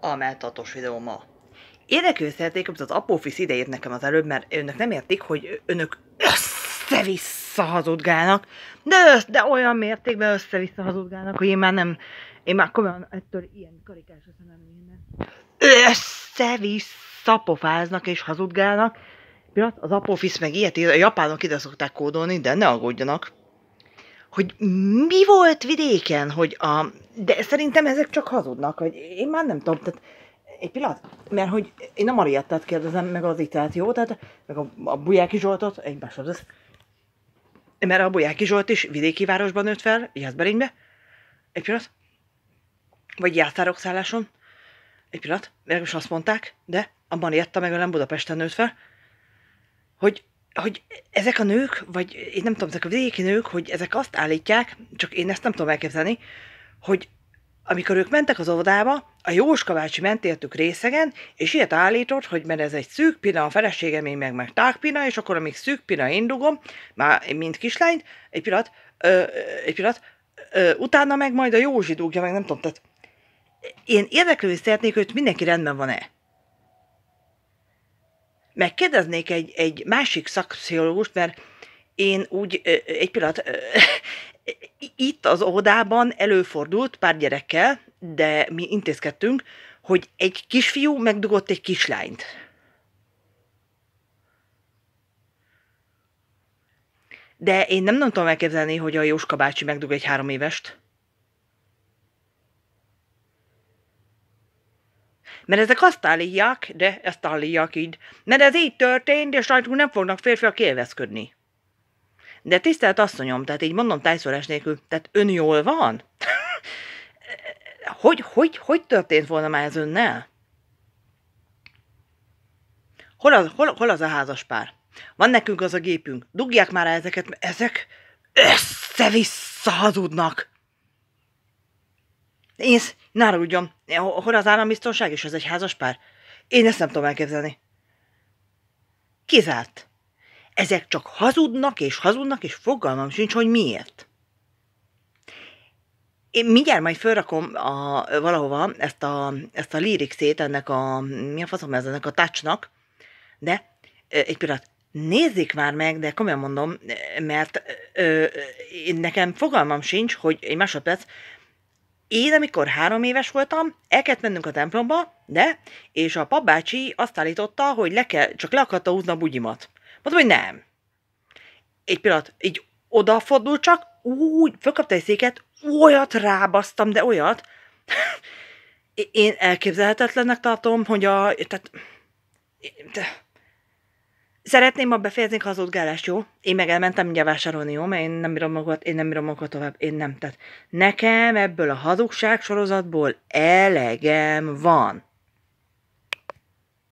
a meltatos videó ma. Érdekül az apófisz idejét nekem az előbb, mert önök nem értik, hogy önök össze-vissza hazudgálnak, de, össze, de olyan mértékben össze-vissza hazudgálnak, hogy én már nem, én már komolyan ettől ilyen karikás nem lenne. Össze-vissza pofáznak és hazudgálnak. az apófisz meg ilyet, a japánok ide szokták kódolni, de ne aggódjanak hogy mi volt vidéken, hogy a... De szerintem ezek csak hazudnak, hogy én már nem tudom, tehát egy pillanat, mert hogy én a Mariettát kérdezem, meg az jó, tehát meg a, a Bujáki Zsoltot, egy az. Mert a Bujáki Zsolt is vidéki városban nőtt fel, Jászberénybe. Egy pillanat. Vagy Jászárok szálláson. Egy pillanat. Mert most azt mondták, de a Marietta meg a nem Budapesten nőtt fel, hogy hogy ezek a nők, vagy én nem tudom, ezek a vidéki nők, hogy ezek azt állítják, csak én ezt nem tudom elképzelni, hogy amikor ők mentek az óvodába, a Jóska bácsi ment értük részegen, és ilyet állított, hogy mert ez egy szűk pina, a feleségem még meg, meg tágpina, és akkor amíg szűk pina indugom, már mint kislányt, egy pillanat, ö, egy pillanat, ö, utána meg majd a Józsi dugja, meg nem tudom, tehát én érdeklődni szeretnék, hogy mindenki rendben van-e megkérdeznék egy, egy másik szakpszichológust, mert én úgy, egy pillanat, itt az óvodában előfordult pár gyerekkel, de mi intézkedtünk, hogy egy kisfiú megdugott egy kislányt. De én nem, nem tudom elképzelni, hogy a Jóska bácsi megdug egy három évest. Mert ezek azt állítják, de ezt állítják így. Mert ez így történt, és rajtunk nem fognak férfiak élvezködni. De tisztelt asszonyom, tehát így mondom tájszólás nélkül, tehát ön jól van? hogy, hogy, hogy történt volna már ez önnel? Hol az, hol, hol az a házas pár? Van nekünk az a gépünk. Dugják már ezeket, mert ezek össze-vissza hazudnak. Én, ne rúgjon, hol az állambiztonság és ez egy házas pár? Én ezt nem tudom elképzelni. Kizárt. Ezek csak hazudnak és hazudnak, és fogalmam sincs, hogy miért. Én mindjárt majd felrakom a, valahova ezt a, ezt a lírikszét, ennek a, mi a faszom ez, ennek a touchnak, de egy pillanat, nézzék már meg, de komolyan mondom, mert ö, nekem fogalmam sincs, hogy egy másodperc, én, amikor három éves voltam, el kellett mennünk a templomba, de, és a papbácsi azt állította, hogy le kell, csak le akarta húzni a bugyimat. Mondom, hogy nem. Egy pillanat, így odafordult csak, úgy, fölkapta egy széket, olyat rábasztam, de olyat. Én elképzelhetetlennek tartom, hogy a... Tehát, Szeretném ma befejezni a hazudgálást, jó? Én meg elmentem mindjárt vásárolni, jó? Mert én nem bírom magat, én nem bírom magat tovább, én nem. Tehát nekem ebből a hazugság sorozatból elegem van.